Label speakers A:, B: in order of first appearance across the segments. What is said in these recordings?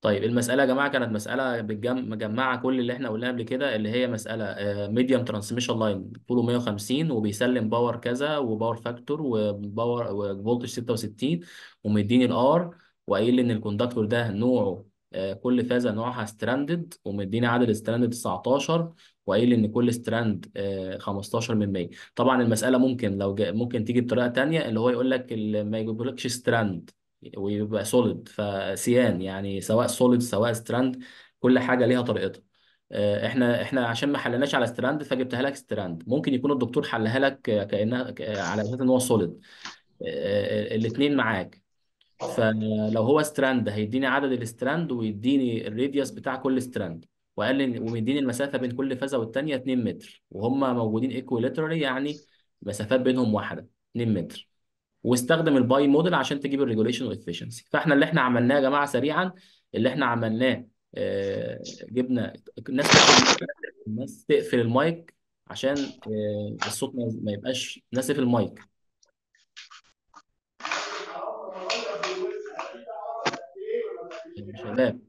A: طيب المسألة يا جماعة كانت مسألة مجمعة كل اللي احنا قلناه قبل كده اللي هي مسألة ميديوم ترانسميشن لاين طوله 150 وبيسلم باور كذا وباور فاكتور وباور وفولتج 66 ومديني الار وقايل ان الكوندكتور ده نوعه آه، كل فازة نوعها ستراندد ومديني عدد ستراندد 19 وقايل ان كل آه، ستراند 15 من 100 طبعا المسألة ممكن لو ممكن تيجي بطريقة تانية اللي هو يقول لك ما يجيبولكش ستراند ويبقى سوليد فسيان يعني سواء سوليد سواء ستراند كل حاجه ليها طريقتها آه، احنا احنا عشان ما حلناش على ستراند فجبتها لك ستراند ممكن يكون الدكتور حلها لك كانها على اساس ان هو سوليد آه، آه، الاثنين معاك فلو هو ستراند هيديني عدد الستراند ويديني الراديوس بتاع كل ستراند وقال لي ومديني المسافه بين كل فازه والثانيه 2 متر وهم موجودين ايكويلاترالي يعني مسافات بينهم واحده 2 متر واستخدم الباي موديل عشان تجيب الريجوليشن والافشنسي فاحنا اللي احنا عملناه يا جماعه سريعا اللي احنا عملناه آه جبنا الناس الناس تقفل المايك عشان آه الصوت ما يبقاش ناسف تقفل المايك شباب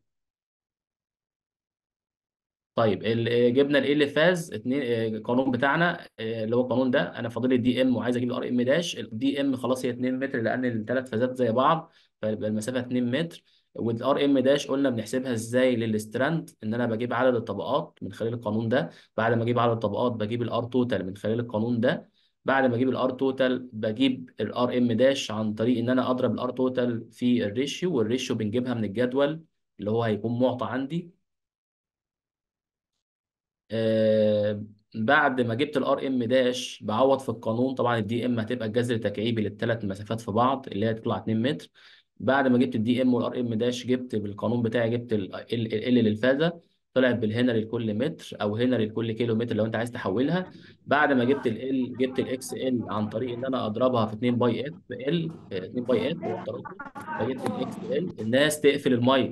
A: طيب آه، جبنا الايه اللي فاز اتنين آه، القانون بتاعنا آه، اللي هو القانون ده انا فاضل لي الدي ام وعايز اجيب الار ام داش الدي ام خلاص هي 2 متر لان الثلاث فازات زي بعض فيبقى المسافه 2 متر والار ام داش قلنا بنحسبها ازاي للستراند ان انا بجيب عدد الطبقات من خلال القانون ده بعد ما اجيب عدد الطبقات بجيب الار توتال من خلال القانون ده بعد ما اجيب الار توتال بجيب الار ام داش عن طريق ان انا اضرب الار توتال في الريشيو والريشيو بنجيبها من الجدول اللي هو هيكون معطى عندي آه، بعد ما جبت الار ام داش بعوض في القانون طبعا الدي ام هتبقى الجذر التكعيبي للثلاث مسافات في بعض اللي هي تطلع 2 متر بعد ما جبت الدي ام والار ام داش جبت بالقانون بتاعي جبت ال ال للفازه طلعت بالهنا لكل متر او هنا لكل كيلو متر لو انت عايز تحولها بعد ما جبت ال ال جبت الاكس ال عن طريق ان انا اضربها في 2 باي اف ال 2 آه، باي اف فجبت الاكس ال الناس تقفل الميه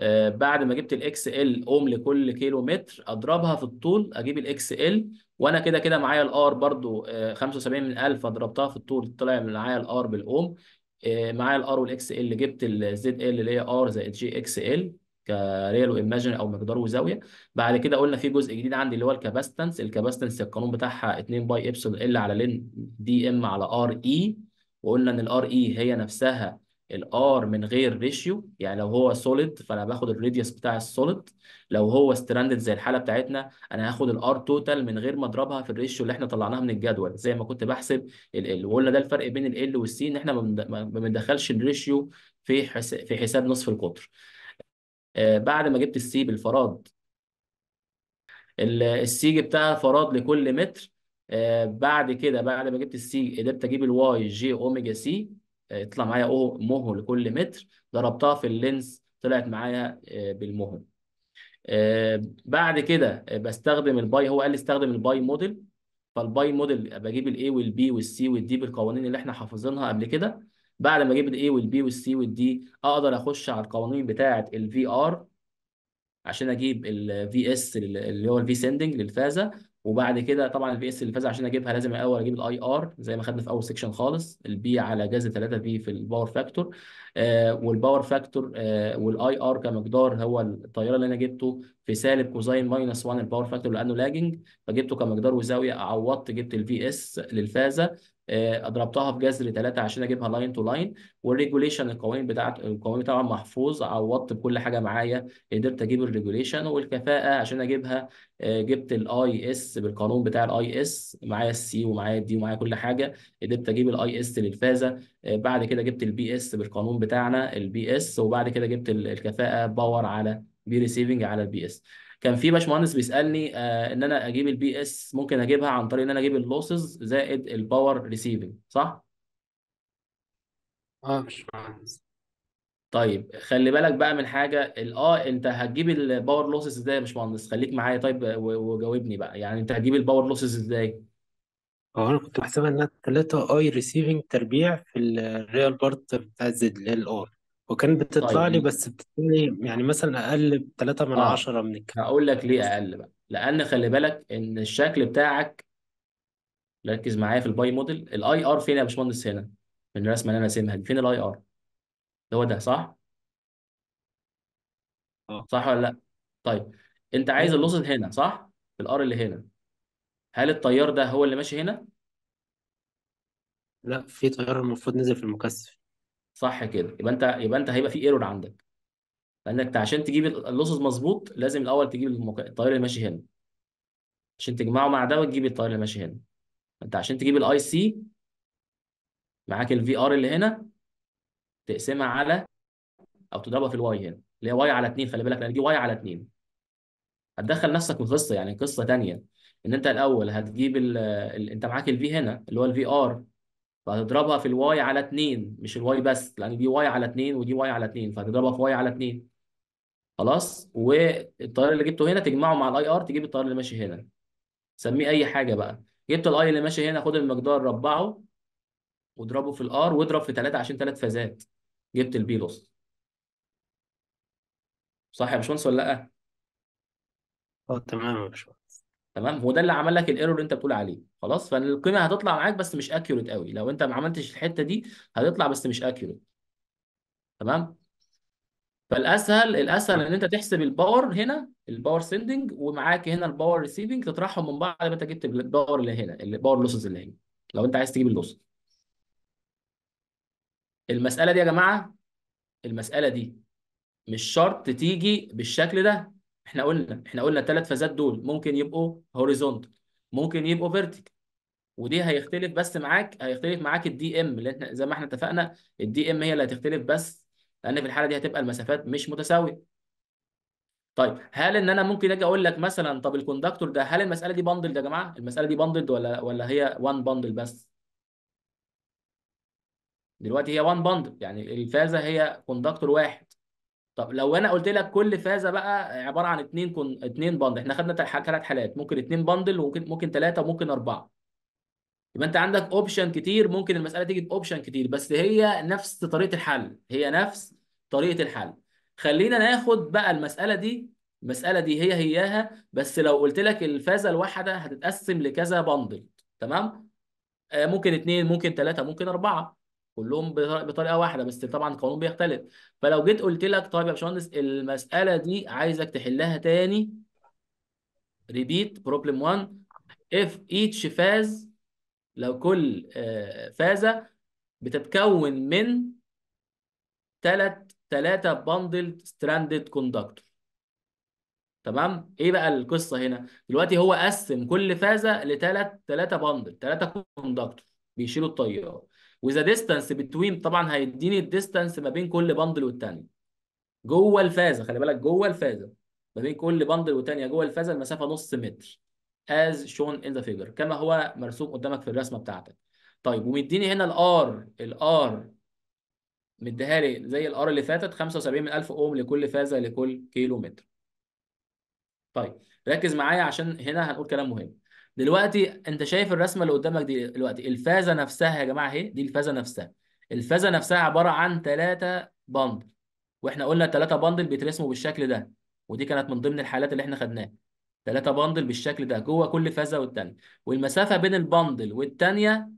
A: آه، بعد ما جبت الاكس ال اوم لكل كيلو متر اضربها في الطول اجيب الاكس ال وانا كده كده معايا الار برضو 75 آه، من 1000 ضربتها في الطول طلع معايا الار بالاوم آه، معايا الار والاكس ال جبت الزد ال اللي هي ار زائد جي اكس ال كريال وايماجن او مقدار وزاويه بعد كده قلنا في جزء جديد عندي اللي هو الكاباستنس الكاباستنس القانون بتاعها 2 باي ابسلون ال على لين دي ام على ار اي وقلنا ان الار اي هي نفسها الار من غير ريشيو يعني لو هو سوليد فانا باخد الريديوس بتاع السوليد لو هو ستراندد زي الحاله بتاعتنا انا هاخد الار توتال من غير ما اضربها في الريشيو اللي احنا طلعناها من الجدول زي ما كنت بحسب ال وقلنا ده الفرق بين ال والسي ان احنا ما بندخلش الريشيو في حس... في حساب نصف القطر آه بعد ما جبت السي بالفراد السي جبتها فراد لكل متر آه بعد كده بعد ما جبت السي قدرت اجيب الواي جي اوميجا سي آه، يطلع معايا مهو لكل متر ضربتها في اللينس طلعت معايا آه، بالمهو آه، بعد كده بستخدم الباي هو قال لي استخدم الباي موديل فالباي موديل بجيب الاي والبي والسي والدي بالقوانين اللي احنا حافظينها قبل كده بعد ما اجيب الاي والبي والسي والدي اقدر اخش على القوانين بتاعه الفي ار عشان اجيب الفي اس اللي هو الفي سندنج للفازه وبعد كده طبعا البي اس اللي فاز عشان اجيبها لازم الاول اجيب الاي ار زي ما خدنا في اول سيكشن خالص البي على جاز 3 في في الباور فاكتور والباور فاكتور والاي ار كمقدار هو التيار اللي انا جبته في سالب كوزين ماينس 1 الباور فاكتور لانه لاجنج فجبته كمقدار وزاويه عوضت جبت الفي اس للفازه آه، اضربتها في جذر 3 عشان اجيبها لاين تو لاين والريجوليشن القوانين بتاعت القوانين طبعا محفوظ عوضت بكل حاجه معايا قدرت اجيب الريجوليشن والكفاءه عشان اجيبها آه، جبت الاي اس بالقانون بتاع الاي اس معايا السي ومعايا الدي ومعايا كل حاجه قدرت اجيب الاي اس للفازه آه، بعد كده جبت البي اس بالقانون بتاعنا البي اس وبعد كده جبت الكفاءه باور على بي ريسيفنج على البي اس كان في باشمهندس بيسالني آه، ان انا اجيب البي اس ممكن اجيبها عن طريق ان انا اجيب اللوسز زائد الباور ريسيفنج صح؟ اه باشمهندس طيب خلي بالك بقى من حاجه اه انت هتجيب الباور لوسز ازاي يا باشمهندس خليك معايا طيب وجاوبني بقى يعني انت هتجيب الباور لوسز ازاي؟ اه انا كنت بحسبها انها 3 اي ريسيفنج تربيع في الريال بارت بتاع زد اللي هي الار وكانت بتطلع طيب لي طيب بس بتديني يعني مثلا اقل بثلاثة من اه عشرة من الكلام هقول لك ليه اقل بقى لان خلي بالك ان الشكل بتاعك ركز معايا في الباي موديل الاي ار فين يا باشمهندس هنا من الرسمه اللي انا راسمها دي فين الاي ار هو ده صح اه صح ولا لا طيب انت عايز ايوه هنا صح في الار اللي هنا هل التيار ده هو اللي ماشي هنا لا في تيار المفروض نزل في المكثف صح كده يبقى انت يبقى انت هيبقى في ايرور عندك لانك عشان تجيب اللصوص مظبوط لازم الاول تجيب الطيار اللي ماشي هنا عشان تجمعه مع ده وتجيب الطيار اللي ماشي هنا انت عشان تجيب الاي سي معاك الفي ار اللي هنا تقسمها على او تضربها في الواي هنا اللي هي واي على 2 خلي بالك لان دي واي على 2 هتدخل نفسك في قصه يعني قصه ثانيه ان انت الاول هتجيب الـ الـ انت معاك الفي هنا اللي هو الفي ار فهتضربها في الواي على 2 مش الواي بس لان دي واي على 2 ودي واي على 2 فهتضربها في واي على 2 خلاص والتيار اللي جبته هنا تجمعه مع الاي ار تجيب التيار اللي ماشي هنا سميه اي حاجه بقى جبت الاي اللي ماشي هنا خد المقدار ربعه واضربه في الار واضرب في 3 عشان 3 فازات جبت البي لوس صح يا باشمهندس ولا لا؟ اه تمام يا باشمهندس تمام هو ده اللي عمل لك الايرور اللي انت بتقول عليه خلاص فالقيمه هتطلع معاك بس مش اكيوريت قوي لو انت ما عملتش الحته دي هتطلع بس مش اكيوريت تمام فالاسهل الاسهل ان انت تحسب الباور هنا الباور سيندنج ومعاك هنا الباور ريسيفنج تطرحهم من بعض ما انت جبت الباور اللي هنا الباور لوسز اللي هنا لو انت عايز تجيب اللوس المساله دي يا جماعه المساله دي مش شرط تيجي بالشكل ده احنا قلنا احنا قلنا الثلاث فازات دول ممكن يبقوا هوريزونتال ممكن يبقوا فيرتيكال ودي هيختلف بس معاك هيختلف معاك الدي ام اللي احنا زي ما احنا اتفقنا الدي ام هي اللي هتختلف بس لان في الحاله دي هتبقى المسافات مش متساويه طيب هل ان انا ممكن اجي اقول لك مثلا طب الكوندكتور ده هل المساله دي باندلد يا جماعه المساله دي باندلد ولا ولا هي وان باندل بس دلوقتي هي وان باندل يعني الفازه هي كوندكتور واحد طب لو انا قلت لك كل فازه بقى عباره عن اتنين كن... اتنين بندل احنا خدنا ثلاث حالات ممكن اتنين بندل وممكن ممكن ثلاثه وممكن اربعه يبقى انت عندك اوبشن كتير ممكن المساله تيجي باوبشن كتير بس هي نفس طريقه الحل هي نفس طريقه الحل خلينا ناخد بقى المساله دي المساله دي هي هياها بس لو قلت لك الفازه الواحده هتتقسم لكذا بندل تمام آه ممكن اتنين ممكن ثلاثه ممكن اربعه كلهم بطريقه واحده بس طبعا القانون بيختلف فلو جيت قلت لك طيب يا باشمهندس المساله دي عايزك تحلها تاني ريبيت بروبلم 1 اف ايتش فاز لو كل آه، فازه بتتكون من ثلاث ثلاثه باندل ستراندد كوندكتور تمام ايه بقى القصه هنا دلوقتي هو قسم كل فازه لثلاث ثلاثه باندل ثلاثه كوندكتور بيشيلوا التيار وذا ديستانس بتوين طبعا هيديني الديستانس ما بين كل بندل والتاني جوه الفازه خلي بالك جوه الفازه ما بين كل بندل والتانيه جوه الفازه المسافه نص متر as shown in the figure كما هو مرسوم قدامك في الرسمه بتاعتك طيب ومديني هنا الار الار مديها لي زي الار اللي فاتت 75 من 1000 اوم لكل فازه لكل كيلو متر طيب ركز معايا عشان هنا هنقول كلام مهم دلوقتي انت شايف الرسمه اللي قدامك دي دلوقتي الفازه نفسها يا جماعه اهي دي الفازه نفسها الفازه نفسها عباره عن ثلاثه بندل واحنا قلنا ثلاثه بندل بيترسموا بالشكل ده ودي كانت من ضمن الحالات اللي احنا خدناها ثلاثه بندل بالشكل ده جوه كل فازه والثانيه والمسافه بين البندل والثانيه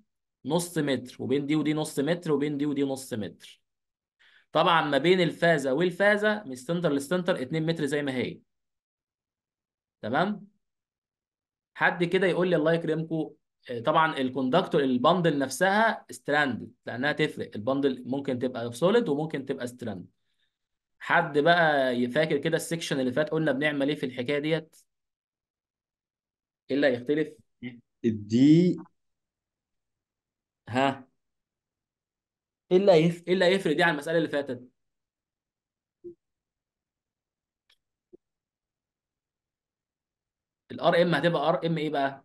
A: نص متر وبين دي ودي نص متر وبين دي ودي نص متر طبعا ما بين الفازه والفازه من سنتر للسنتر 2 متر زي ما هي تمام حد كده يقول لي الله يكرمكم آه، طبعا الكوندكتور البندل نفسها ستراند لانها تفرق البندل ممكن تبقى سوليد وممكن تبقى ستراند حد بقى يفاكر كده السكشن اللي فات قلنا بنعمل ايه في الحكايه ديت ايه اللي هيختلف الدي ها ايه اللي الا ايه اللي هيفرق دي عن المساله اللي فاتت الار ام هتبقى ار ام ايه بقى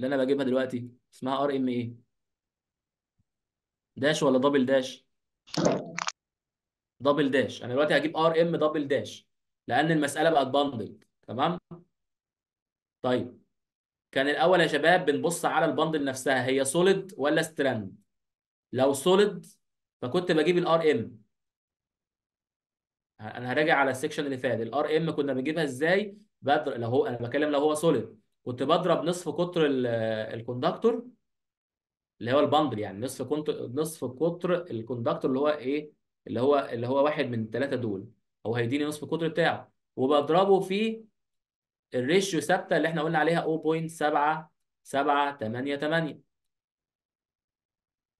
A: اللي انا بجيبها دلوقتي اسمها ار ام ايه داش ولا دبل داش دبل داش انا دلوقتي هجيب ار ام دبل داش لان المساله بقت باندل تمام طيب كان الاول يا شباب بنبص على الباندل نفسها هي سوليد ولا ستراند لو سوليد فكنت بجيب الار ام انا هراجع على السكشن اللي فات الار ام كنا بنجيبها ازاي بضرب لو هو انا بتكلم لو هو سوليد كنت بضرب نصف قطر الكوندكتور اللي هو البندل يعني نصف نصف قطر الكوندكتور اللي هو ايه اللي هو اللي هو واحد من الثلاثه دول هو هيديني نصف القطر بتاعه وبضربه في الريشيو ثابته اللي احنا قلنا عليها 0.7788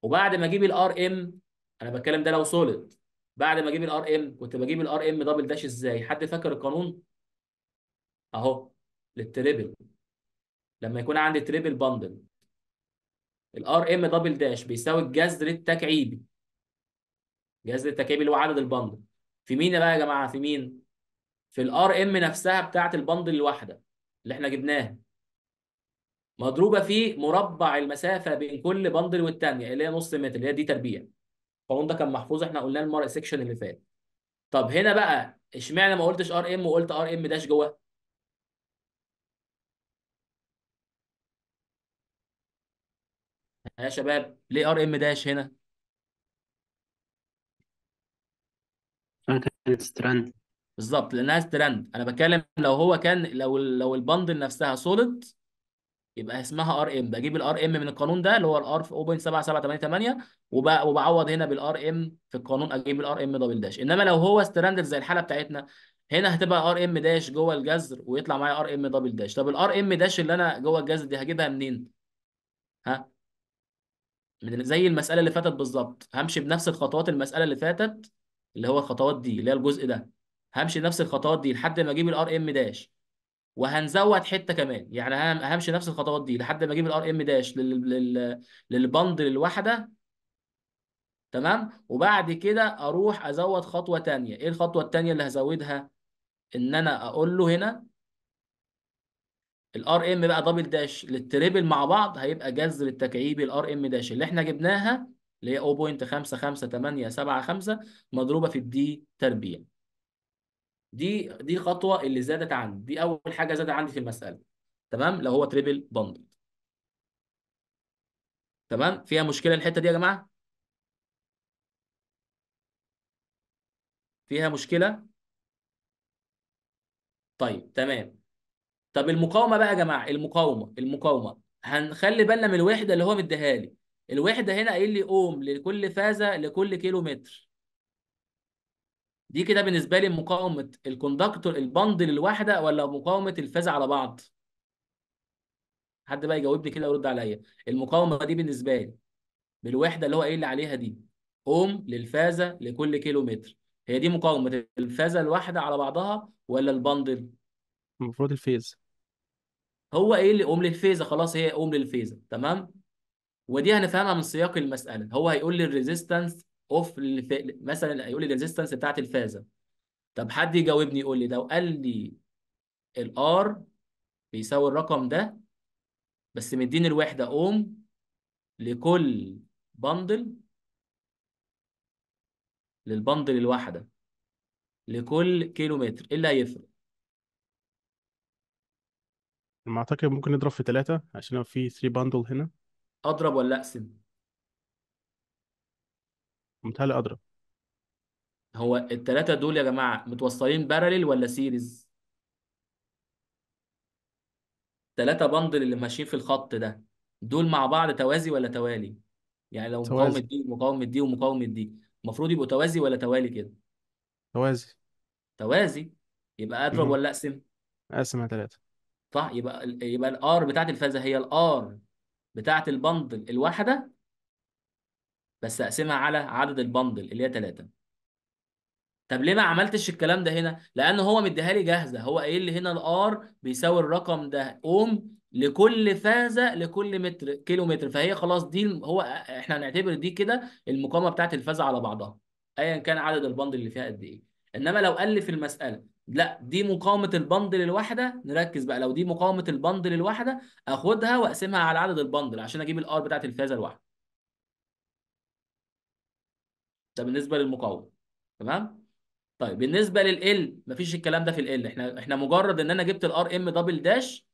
A: وبعد ما اجيب الار ام انا بتكلم ده لو سوليد بعد ما اجيب الار ام كنت بجيب الار ام دبل داش ازاي حد فاكر القانون اهو للتريبل لما يكون عندي تريبل باندل الار ام دبل داش بيساوي الجذر التكعيبي الجذر التكعيبي اللي هو عدد البندل في مين بقى يا جماعه في مين في الار ام نفسها بتاعه البندل الواحده اللي احنا جبناها مضروبه في مربع المسافه بين كل بندل والثانيه اللي هي نص متر اللي هي دي تربيع القانون ده كان محفوظ احنا قلناه المره سيكشن اللي فات طب هنا بقى اشمعنى ما قلتش ار ام وقلت ار ام داش جوه يا شباب ليه ار ام داش هنا ستراند بالظبط لانها ستراند انا بتكلم لو هو كان لو لو البندل نفسها سوليد يبقى اسمها ار ام بجيب الار ام من القانون ده اللي هو الار في 0.7788 وبعوض هنا بالار ام في القانون اجيب الار ام دبل داش انما لو هو ستراند زي الحاله بتاعتنا هنا هتبقى ار ام داش جوه الجذر ويطلع معايا ار ام دبل داش طب الار ام داش اللي انا جوه الجذر دي هجيبها منين؟ ها من زي المساله اللي فاتت بالظبط همشي بنفس الخطوات المساله اللي فاتت اللي هو الخطوات دي اللي هي الجزء ده همشي نفس الخطوات دي لحد ما اجيب الار ام داش وهنزود حته كمان يعني همشي نفس الخطوات دي لحد ما اجيب الار ام داش للبندل الواحده تمام وبعد كده اروح ازود خطوه ثانيه ايه الخطوه الثانيه اللي هزودها ان انا اقول له هنا الار ام بقى دبل داش للتريبل مع بعض هيبقى جذر التكعيبي الار ام داش اللي احنا جبناها اللي هي 0.55875 مضروبه في الدي تربيع دي دي الخطوه اللي زادت عندي دي اول حاجه زادت عندي في المساله تمام لو هو تريبل بند تمام فيها مشكله الحته دي يا جماعه فيها مشكله طيب تمام طب المقاومه بقى يا جماعه المقاومه المقاومه هنخلي بالنا من الوحده اللي هو مديها لي الوحده هنا قايل لي اوم لكل فازه لكل كيلو متر دي كده بالنسبه لي مقاومه الكوندكتور البندل الواحده ولا مقاومه الفازه على بعض حد بقى يجاوبني كده ويرد عليا المقاومه دي بالنسبه لي بالوحده اللي هو قايل لي عليها دي اوم للفازه لكل كيلو متر هي دي مقاومه الفازه الواحده على بعضها ولا البندل المفروض الفيز هو ايه اللي قوم للفيزا خلاص هي قوم للفيزا تمام ودي هنفهمها يعني من سياق المساله هو هيقول لي الريزيستنس اوف مثلا هيقول لي الريزيستنس بتاعت الفازه طب حد يجاوبني يقول لي لو قال لي الار بيساوي الرقم ده بس مديني الوحده اوم لكل بندل للبندل الواحده لكل كيلومتر ايه اللي هيفرق ما اعتقد ممكن نضرب في ثلاثة عشان لو في 3 باندل هنا اضرب ولا اقسم متهيألي اضرب هو الثلاثة دول يا جماعة متوصلين بارلل ولا سيريز ثلاثة باندل اللي ماشيين في الخط ده دول مع بعض توازي ولا توالي يعني لو مقاومة دي ومقاومة دي ومقاومة دي المفروض يبقوا توازي ولا توالي كده توازي توازي يبقى اضرب ولا اقسم على ثلاثة صح يبقى يبقى الار بتاعت الفازه هي الار بتاعت البندل الواحده بس اقسمها على عدد البندل اللي هي تلاتة طب ليه ما عملتش الكلام ده هنا لان هو مديها لي جاهزه هو قايل لي هنا الار بيساوي الرقم ده اوم لكل فازه لكل متر كيلو متر فهي خلاص دي هو احنا هنعتبر دي كده المقامه بتاعت الفازه على بعضها ايا كان عدد البندل اللي فيها قد ايه انما لو الف المساله لا دي مقاومه البندل الواحده نركز بقى لو دي مقاومه البندل الواحده اخدها واقسمها على عدد البندل عشان اجيب الار بتاعت الفازه الواحده ده بالنسبه للمقاومه تمام طيب بالنسبه للال مفيش الكلام ده في ال احنا احنا مجرد ان انا جبت الار ام دبل داش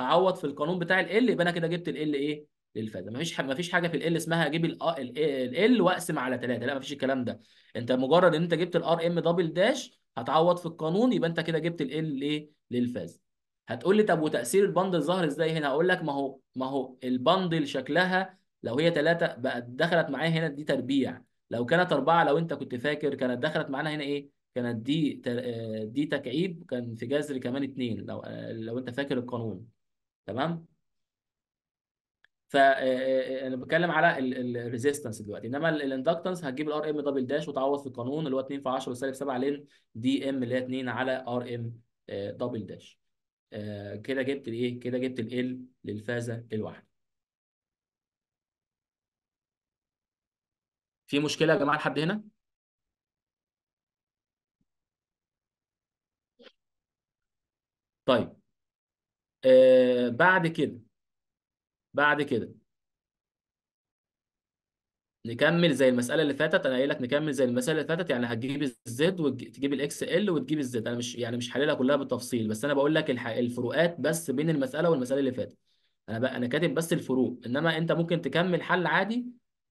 A: هعوض في القانون بتاع ال يبقى انا كده جبت ال ايه للفازه مفيش مفيش حاجه في ال اسمها اجيب ال واقسم على 3 لا مفيش الكلام ده انت مجرد ان انت جبت الار ام دبل داش هتعوض في القانون يبقى انت كده جبت ال لايه؟ للفاز. هتقول لي طب وتاثير البندل ظهر ازاي هنا؟ اقول لك ما هو ما هو البندل شكلها لو هي ثلاثه بقت دخلت معايا هنا دي تربيع، لو كانت اربعه لو انت كنت فاكر كانت دخلت معانا هنا ايه؟ كانت دي آه، دي تكعيب كان في جذر كمان اتنين لو آه، لو انت فاكر القانون. تمام؟ فانا آه، آه، آه، بتكلم على الريزيستنس دلوقتي انما الاندكتنس هتجيب الار ام دبل داش وتعوض في القانون اللي هو 2 في 10 سالب 7 لين دي ام اللي هي 2 على ار ام دبل داش كده جبت الايه كده جبت ال إيه؟ للفازه الواحده في مشكله يا جماعه لحد هنا طيب آه بعد كده بعد كده نكمل زي المساله اللي فاتت انا قايل لك نكمل زي المساله اللي فاتت يعني هتجيب الزد وتجيب الاكس ال وتجيب الزد انا مش يعني مش حللها كلها بالتفصيل بس انا بقول لك الفروقات بس بين المساله والمساله اللي فاتت انا بقى انا كاتب بس الفروق انما انت ممكن تكمل حل عادي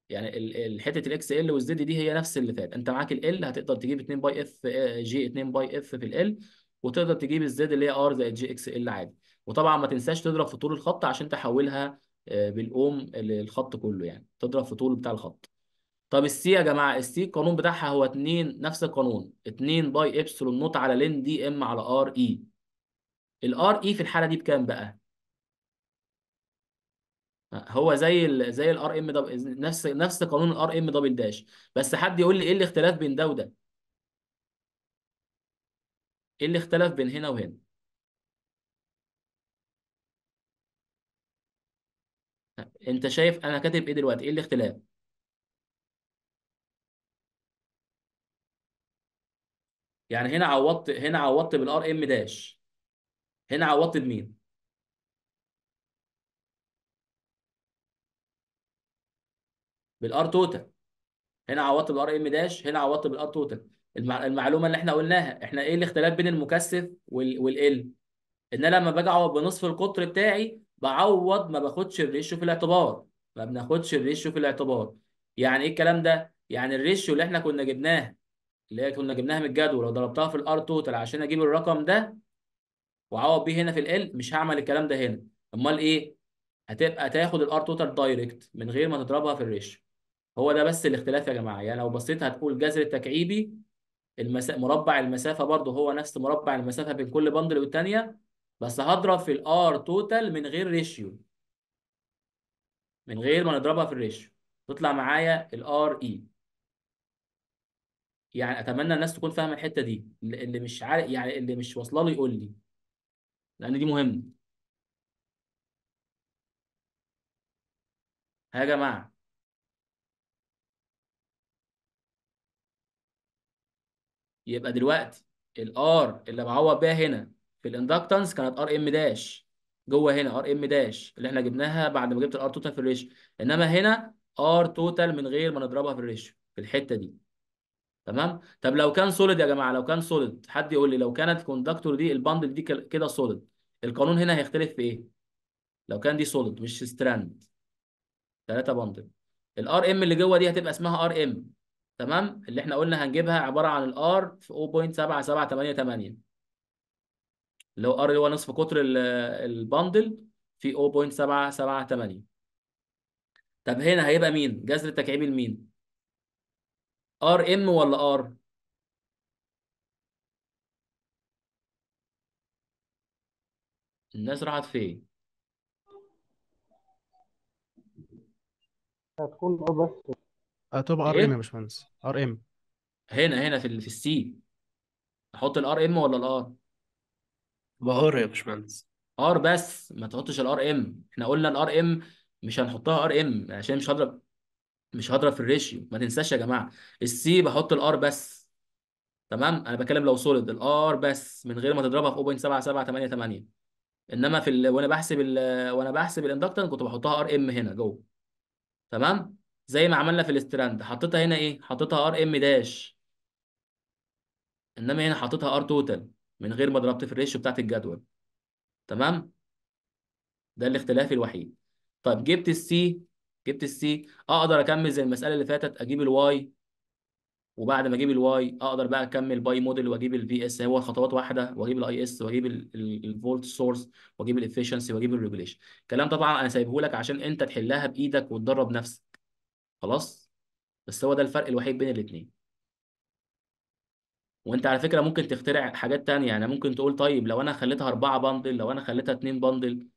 A: يعني حته الاكس ال والزد دي هي نفس اللي فات انت معاك ال هتقدر تجيب 2 باي اف آه، جي 2 باي اف في ال وتقدر تجيب الزد اللي هي ار زائد جي اكس ال عادي وطبعا ما تنساش تضرب في طول الخط عشان تحولها آه، بالأوم الخط كله يعني تضرب في طول بتاع الخط طب السي يا جماعه السي القانون بتاعها هو 2 نفس القانون 2 باي ابسلون نوت على لين دي ام على ار اي الار اي في الحاله دي بكام بقى هو زي ال زي الار ام دبل نفس نفس قانون الار ام دبل داش بس حد يقول لي ايه الاختلاف بين ده وده ايه اللي اختلف بين هنا وهنا انت شايف انا كاتب ايه دلوقتي ايه الاختلاف يعني هنا عوضت هنا عوضت بالار ام داش هنا عوضت بمين بالار توتال هنا عوضت بالار ام داش هنا عوضت بالار توتال المعلومه اللي احنا قلناها احنا ايه الاختلاف بين المكثف وال ان انا لما باجي اعوض بنصف القطر بتاعي بعوض ما باخدش الريشيو في الاعتبار ما بناخدش الريشيو في الاعتبار يعني ايه الكلام ده يعني الريشيو اللي احنا كنا جبناه اللي هي كنا جبناها من الجدول لو ضربتها في الار توتال عشان اجيب الرقم ده واعوض بيه هنا في ال مش هعمل الكلام ده هنا امال ايه هتبقى تاخد الار توتال دايركت من غير ما تضربها في الريشيو هو ده بس الاختلاف يا جماعه يعني لو بصيت هتقول جذر التكعيبي المس... مربع المسافه برضه هو نفس مربع المسافه بين كل بندل والثانيه بس هضرب في الار توتال من غير ريشيو من غير ما نضربها في الريشيو تطلع معايا الار اي e. يعني اتمنى الناس تكون فاهمه الحته دي اللي مش عارف يعني اللي مش واصله له يقول لي لان دي مهمه ها يا جماعه يبقى دلوقتي الار اللي بعوض بيها هنا في الاندكتنس كانت ار ام داش جوه هنا ار ام داش اللي احنا جبناها بعد ما جبت الار توتال في الريشيو انما هنا ار توتال من غير ما نضربها في الريشيو في الحته دي تمام طب لو كان سوليد يا جماعه لو كان سوليد حد يقول لي لو كانت كوندكتور دي الباندل دي كده سوليد القانون هنا هيختلف في ايه لو كان دي سوليد مش ستراند ثلاثه باندل الار ام اللي جوه دي هتبقى اسمها ار ام تمام اللي احنا قلنا هنجيبها عباره عن الار في 0.7788 اللي هو ار اللي هو نصف قطر البندل في 0.778 طب هنا هيبقى مين؟ جذر التكعيبي لمين؟ ار ام ولا ار؟ الناس راحت فين؟ هتكون ار بس هتبقى آه، ار إيه؟ ام يا باشمهندس ار ام هنا هنا في في السي احط الار ام ولا الار؟ بار يا باشمهندس ار بس ما تحطش الار ام احنا قلنا الار ام مش هنحطها ار ام عشان مش هضرب مش هضرب في الريشيو ما تنساش يا جماعه السي بحط الار بس تمام انا بتكلم لو سوليد الار بس من غير ما تضربها في 0.7788 انما في ال... وانا بحسب ال... وانا بحسب الاندكتنس كنت بحطها ار ام هنا جوه تمام زي ما عملنا في الاستراند حطيتها هنا ايه حطيتها ار ام داش انما هنا حطيتها ار توتال من غير ما ضربت في الريشيو بتاعت الجدول تمام ده الاختلاف الوحيد طب جبت السي جبت السي اقدر اكمل زي المساله اللي فاتت اجيب الواي وبعد ما اجيب الواي اقدر بقى اكمل باي موديل واجيب الفي اس هو خطوات واحده واجيب الاي اس واجيب الفولت سورس واجيب الافشنسي واجيب الريجوليشن الكلام طبعا انا سايبه لك عشان انت تحلها بايدك وتدرب نفسك خلاص بس هو ده الفرق الوحيد بين الاثنين وانت على فكره ممكن تخترع حاجات تانية يعني ممكن تقول طيب لو انا خليتها اربعه باندل لو انا خليتها اتنين باندل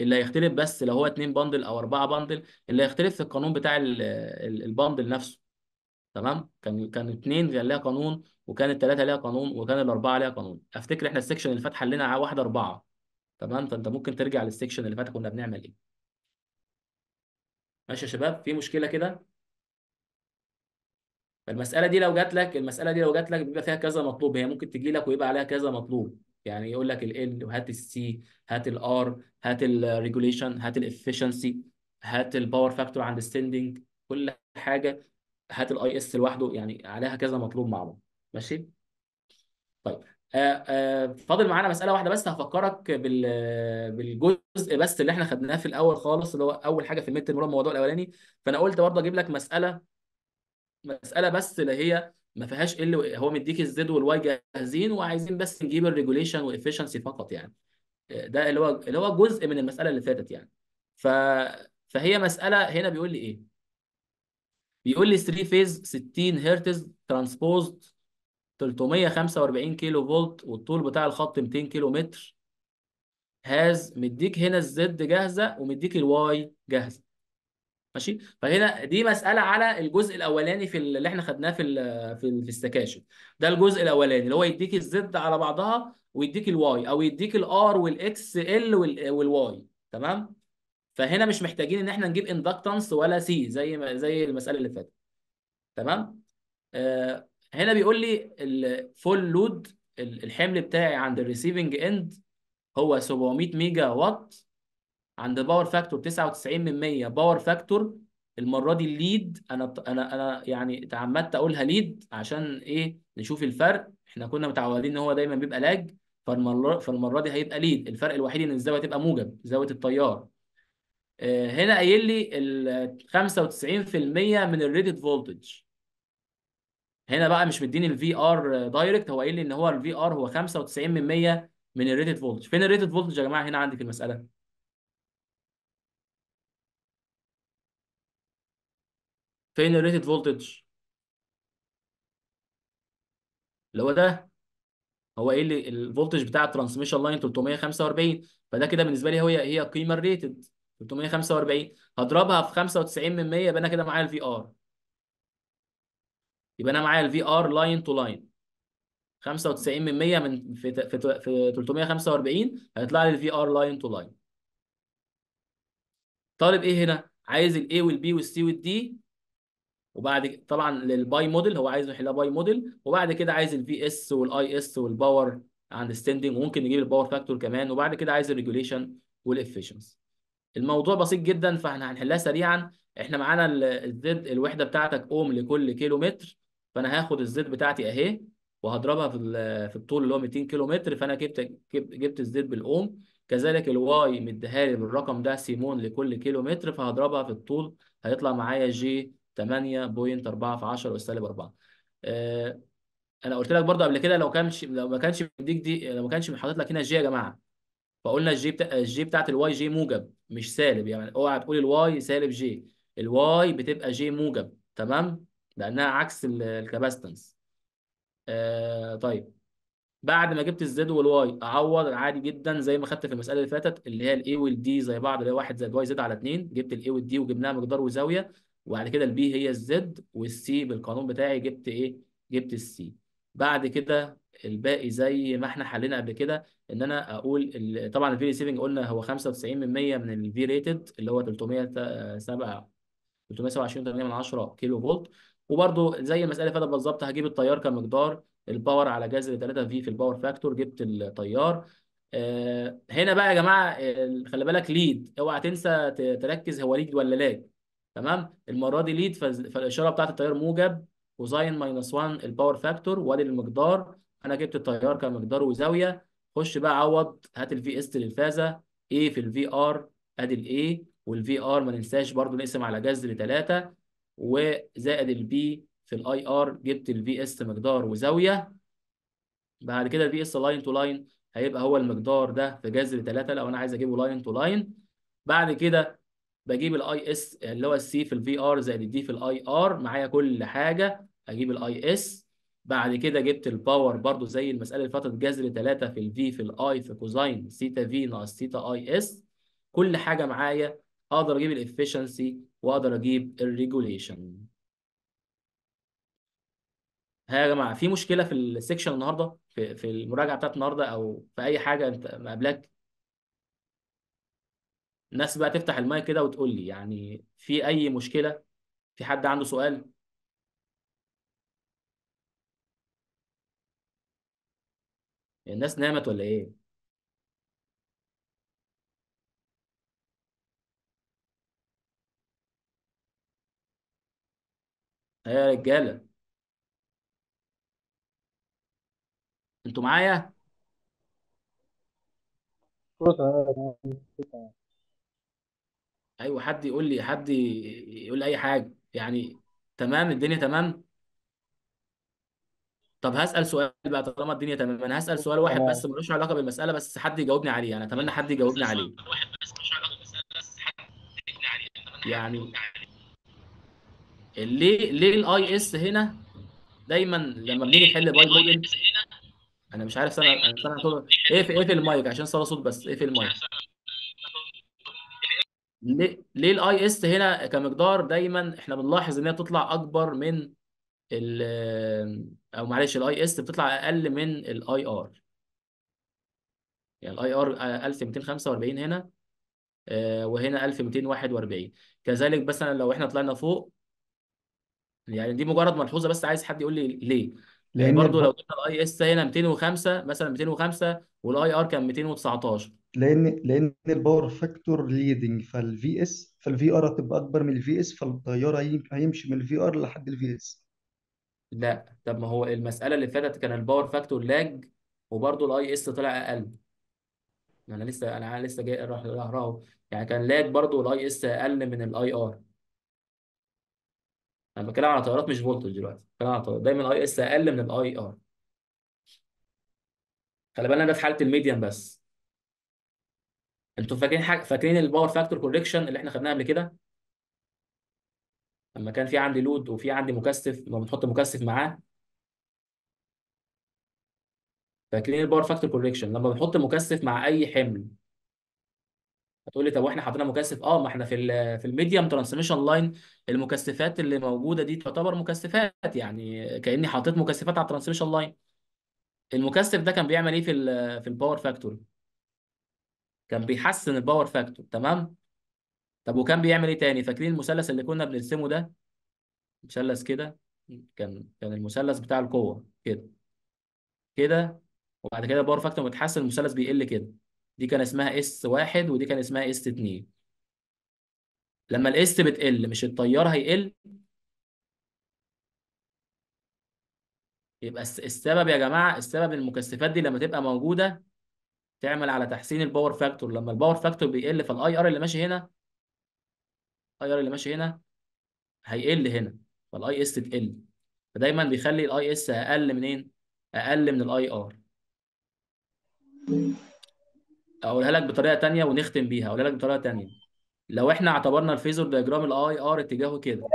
A: اللي هيختلف بس لو هو اتنين باندل او اربعه باندل اللي هيختلف في القانون بتاع الباندل نفسه تمام كان كان اتنين كان ليها قانون وكان التلاته ليها قانون وكان الاربعه ليها قانون افتكر احنا السكشن اللي فات حلينا واحده اربعه تمام فانت ممكن ترجع للسكشن اللي فات كنا بنعمل ايه ماشي يا شباب في مشكله كده فالمساله دي لو جات لك المساله دي لو جات لك بيبقى فيها كذا مطلوب هي ممكن تجي لك ويبقى عليها كذا مطلوب يعني يقول لك ال وهات السي هات R هات regulation هات efficiency هات power factor عند standing كل حاجه هات ال IS لوحده يعني عليها كذا مطلوب مع بعض ماشي طيب آه، آه، فاضل معانا مساله واحده بس هفكرك بال بالجزء بس اللي احنا خدناه في الاول خالص اللي هو اول حاجه في الميد الموضوع الاولاني فانا قلت برضه اجيب لك مساله مساله بس اللي هي ما فيهاش ال هو مديك الزد والواي جاهزين وعايزين بس نجيب الريجوليشن وافشنسي فقط يعني آه، ده اللي هو اللي هو جزء من المساله اللي فاتت يعني ف فهي مساله هنا بيقول لي ايه بيقول لي 3 فيز 60 هرتز ترانسبوزد 345 كيلو فولت والطول بتاع الخط 200 كيلو متر هاز مديك هنا الزد جاهزه ومديك الواي جاهزه ماشي فهنا دي مساله على الجزء الاولاني في اللي احنا خدناه في في في ده الجزء الاولاني اللي هو يديك الزد على بعضها ويديك الواي او يديك الار والاكس ال والواي تمام فهنا مش محتاجين ان احنا نجيب اندكتنس ولا سي زي ما زي المساله اللي فاتت تمام آه هنا بيقول لي الفول لود الحمل بتاعي عند الريسيفنج اند هو 700 ميجا وات عند باور فاكتور 99 من 100 باور فاكتور المره دي الليد انا انا انا يعني تعمدت اقولها ليد عشان ايه نشوف الفرق احنا كنا متعودين ان هو دايما بيبقى لاج فالمره فالمره دي هيبقى ليد الفرق الوحيد ان الزاويه تبقى موجب زاويه التيار آه، هنا قايل لي ال 95% من الريتد فولتج هنا بقى مش مديني الفي ار دايركت هو قايل لي ان هو الفي ار هو 95% من الريتد فولتج فين الريتد فولتج يا جماعه هنا عندي في المساله فين الريتد فولتج اللي هو ده هو ايه اللي الفولتج بتاع الترانسميشن لاين 345 فده كده بالنسبه لي هو هي القيمه الريتد 345 هضربها في 95 من 100 يبقى انا كده معايا الفي ار يبقى انا معايا الفي ار لاين تو لاين 95 من 100 من في في, في 345 هيطلع لي الفي ار لاين تو لاين طالب ايه هنا عايز الاي والبي والسي والدي وبعد طبعا للباي موديل هو عايز يحلها باي موديل وبعد كده عايز الفي اس والاي اس والباور عند ستاندنج وممكن نجيب الباور فاكتور كمان وبعد كده عايز الريجوليشن والافيشنس الموضوع بسيط جدا فاحنا هنحلها سريعا احنا معانا الزد الوحده بتاعتك اوم لكل كيلو متر فانا هاخد الزد بتاعتي اهي وهضربها في في الطول اللي هو 200 كيلو متر فانا جبت جبت الزد بالاوم كذلك الواي مديها لي بالرقم ده سيمون لكل كيلو متر فهضربها في الطول هيطلع معايا جي 8.4 في 10 سالب 4 انا قلت لك برضه قبل كده لو كانش لو ما كانش مديك دي لو ما كانش حاطط لك هنا جي يا جماعه فقلنا الجي بتا... الجي بتاعت الواي جي موجب مش سالب يعني اوعى تقول الواي سالب جي الواي بتبقى جي موجب تمام لانها عكس الكاباستنس آه طيب بعد ما جبت الزد والواي اعوض عادي جدا زي ما خدت في المساله اللي فاتت اللي هي الاي والدي زي بعض اللي هي 1 زائد واي زد على 2 جبت الاي والدي وجبناها مقدار وزاويه وبعد كده البي هي الزد والسي بالقانون بتاعي جبت ايه؟ جبت السي بعد كده الباقي زي ما احنا حلينا قبل كده ان انا اقول طبعا الفي ريسيفنج قلنا هو 95% من الفي ريتد اللي هو 307 327.8 كيلو فولت وبرده زي المساله اللي فاتت بالظبط هجيب التيار كمقدار الباور على جذر 3 في في الباور فاكتور جبت التيار آه، هنا بقى يا جماعه خلي بالك ليد اوعى تنسى تركز هو ليد ولا لاج تمام المره دي ليد فالاشاره بتاعت التيار موجب كوزاين ماينس 1 الباور فاكتور وادي المقدار انا جبت التيار كمقدار وزاويه خش بقى عوض هات الفي اس للفازه ايه في الفي ار ادي الاي والفي ار ما ننساش برضو نقسم على جذر 3 وزائد البي في الاي ار جبت الفي اس مقدار وزاويه بعد كده الفي اس لاين تو لاين هيبقى هو المقدار ده في جذر 3 لو انا عايز اجيبه لاين تو لاين بعد كده بجيب الاي اس اللي هو السي في الفي ار زائد الدي في الاي ار معايا كل حاجه اجيب الاي اس بعد كده جبت الباور برضو زي المساله اللي فاتت جذر 3 في الفي في الاي في كوزاين سيتا في ناقص سيتا اي اس كل حاجه معايا اقدر اجيب الافشنسي واقدر اجيب الريجوليشن ها يا جماعه في مشكله في السكشن النهارده في, في المراجعه بتاعت النهارده او في اي حاجه انت مقابلاك الناس بقى تفتح المايك كده وتقول لي يعني في اي مشكله في حد عنده سؤال الناس نامت ولا ايه ايه يا رجاله انتوا معايا ايوه حد يقول لي حد يقول لي اي حاجه يعني تمام الدنيا تمام طب هسال سؤال بقى طالما الدنيا تمام انا هسال سؤال واحد تمام بس ملوش علاقه بالمساله بس حد يجاوبني عليه انا اتمنى حد يجاوبني عليه يعني ليه ليه الاي اس هنا دايما لما بنيجي نحل باي موديل انا مش عارف انا سنة طول ايه في ايه في المايك عشان صار صوت بس ايه في المايك ليه ليه الاي اس هنا كمقدار دايما احنا بنلاحظ ان هي بتطلع اكبر من ال او معلش الاي اس بتطلع اقل من الاي ار يعني الاي ار 1245 هنا آه، وهنا 1241 كذلك مثلا لو احنا طلعنا فوق يعني دي مجرد ملحوظه بس عايز حد يقول لي ليه يعني لان برضه لو جبنا الاي اس هنا 205 مثلا 205 والاي ار كان 219 لان لان الباور فاكتور ليدنج فالفي اس فالفي ار هتبقى اكبر من الفي اس فالتيار هيمشي من الفي ار لحد الفي اس لا طب ما هو المسألة اللي فاتت كان الباور فاكتور لاج وبرضه الاي اس طلع اقل انا لسه انا لسه جاي راح راح راهو يعني كان لاج برضه والاي اس اقل من الاي ار انا بتكلم على تيارات مش فولتج دلوقتي بتكلم على تيارات دايما الاي اس اقل من الاي ار خلي بالنا ده في حالة الميديم بس انتوا فاكرين حاجه فاكرين الباور فاكتور كوركشن اللي احنا خدناها قبل كده لما كان في عندي لود وفي عندي مكثف لما بنحط مكثف معاه فاكرين الباور فاكتور كوركشن لما بنحط مكثف مع اي حمل هتقول لي طب واحنا حطينا مكثف اه ما احنا في في الميديم ترانسميشن لاين المكثفات اللي موجوده دي تعتبر مكثفات يعني كاني حطيت مكثفات على الترانسميشن لاين المكثف ده كان بيعمل ايه في في الباور فاكتور كان بيحسن الباور فاكتور تمام طب وكان بيعمل ايه تاني فاكرين المثلث اللي كنا بنرسمه ده مثلث كده كان كان المثلث بتاع القوه كده كده وبعد كده الباور فاكتور متحسن المثلث بيقل كده دي كان اسمها اس واحد ودي كان اسمها اس اتنين لما الاس بتقل مش التيار هيقل يبقى السبب يا جماعه السبب المكثفات دي لما تبقى موجوده تعمل على تحسين الباور فاكتور لما الباور فاكتور بيقل فالاي ار اللي ماشي هنا الاي ار اللي ماشي هنا هيقل هنا فالاي اس تقل فدايما بيخلي الاي اس اقل منين؟ اقل من الاي ار اقولها لك بطريقه ثانيه ونختم بيها اقولها لك بطريقه ثانيه لو احنا اعتبرنا الفيزور دايجرام الاي ار اتجاهه كده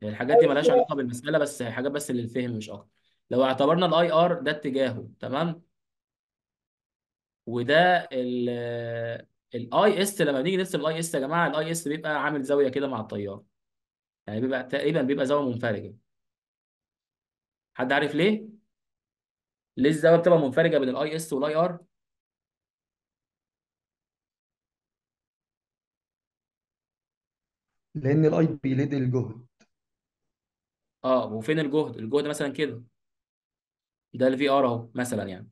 A: يعني الحاجات دي مالهاش علاقه بالمساله بس حاجات بس للفهم مش اكتر لو اعتبرنا الاي ار ده اتجاهه تمام وده ال الاي اس لما بنيجي نرسم الاي اس يا جماعه الاي اس بيبقى عامل زاويه كده مع التيار يعني بيبقى تقريبا بيبقى زاويه منفرجه حد عارف ليه؟ ليه الزاويه بتبقى منفرجه بين الاي اس والاي ار؟ لان الاي بيلد الجهد اه وفين الجهد؟ الجهد مثلا كده ده الفي ار اهو مثلا يعني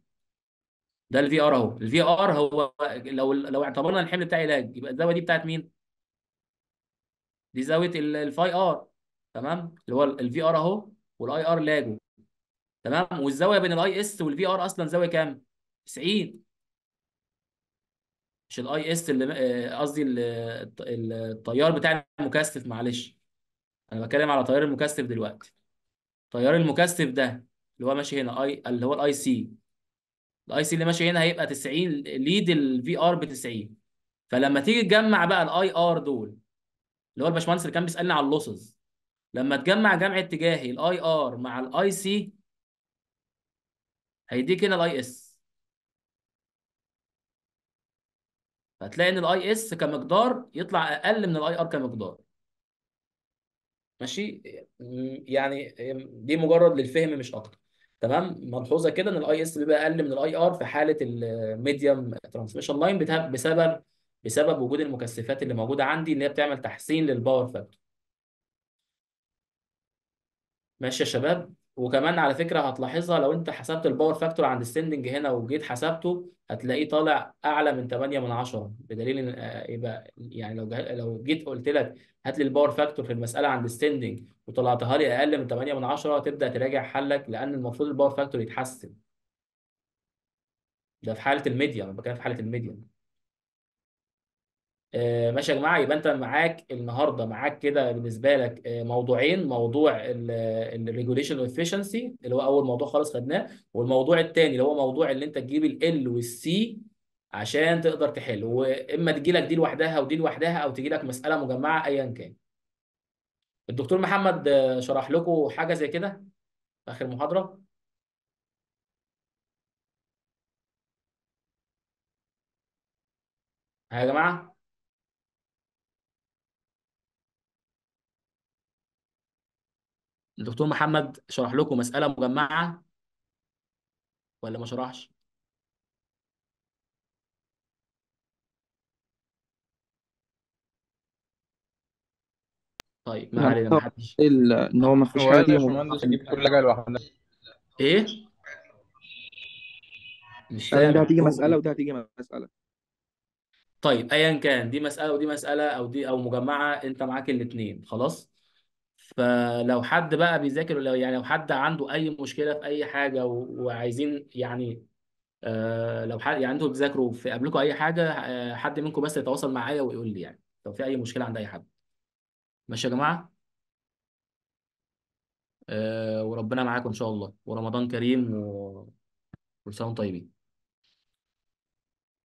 A: ده الفي ار اهو الفي ار هو لو لو اعتبرنا الحمل بتاعي لاج يبقى الزاويه دي بتاعت مين دي زاويه الفاي ار تمام اللي هو الفي ار اهو والاي ار لاجو تمام والزاويه بين الاي اس والفي ار اصلا زاويه كام 90 مش الاي اس اللي آه، قصدي التيار بتاع المكثف معلش انا بتكلم على تيار المكثف دلوقتي التيار المكثف ده اللي هو ماشي هنا اي اللي هو الاي سي الاي سي اللي ماشي هنا هيبقى 90 ليد الفي ار ب 90 فلما تيجي تجمع بقى الاي ار دول اللي هو الباشمهندس اللي كان بيسالني على اللوسز لما تجمع جمع اتجاهي الاي ار مع الاي سي هيديك هنا الاي اس هتلاقي ان الاي اس كمقدار يطلع اقل من الاي ار كمقدار ماشي يعني دي مجرد للفهم مش اكتر تمام ملحوظه كده ان الاي اس بيبقى اقل من الاي ار في حاله الميديم ترانسميشن لاين بسبب بسبب وجود المكثفات اللي موجوده عندي اللي هي بتعمل تحسين للباور فاكتور ماشي يا شباب وكمان على فكرة هتلاحظها لو انت حسبت الباور فاكتور عند السندنج هنا وجيت حسبته هتلاقيه طالع اعلى من 8 من 10 بدليل ان آه، يبقى يعني لو لو جيت قلت لك هات لي الباور فاكتور في المسألة عند السندنج وطلعتها لي اقل من 8 من 10 تبدأ تراجع حلك لان المفروض الباور فاكتور يتحسن ده في حالة الميديا انا بتكلم في حالة الميديا آه، ماشي يا جماعه يبقى انت معاك النهارده معاك كده بالنسبه لك آه، موضوعين موضوع الريجوليشن وافشنسي اللي هو اول موضوع خالص خدناه والموضوع الثاني اللي هو موضوع اللي انت تجيب ال والسي عشان تقدر تحل واما تجي لك دي لوحدها ودي لوحدها او تجي لك مساله مجمعه ايا كان الدكتور محمد شرح لكم حاجه زي كده في اخر محاضره ها يا جماعه الدكتور محمد شرح لكم مسألة مجمعة ولا ما شرحش؟ طيب ما نعم. علينا ما حدش الا ان هو ما فيش حاجه يا باشمهندس اجيب كل حاجه لوحدها ايه؟ مش فاهم دي هتيجي مساله ودي هتيجي مساله طيب ايا كان دي مسألة ودي مسألة او دي او مجمعة انت معاك الاثنين خلاص فلو حد بقى بيذاكر لو يعني لو حد عنده اي مشكله في اي حاجه وعايزين يعني آه، لو حد يعني انتوا بتذاكروا في قبلكم اي حاجه آه، حد منكم بس يتواصل معايا ويقول لي يعني لو في اي مشكله عند اي حد ماشي يا جماعه آه، وربنا معاكم ان شاء الله ورمضان كريم و- وكل سنه وانتم طيبين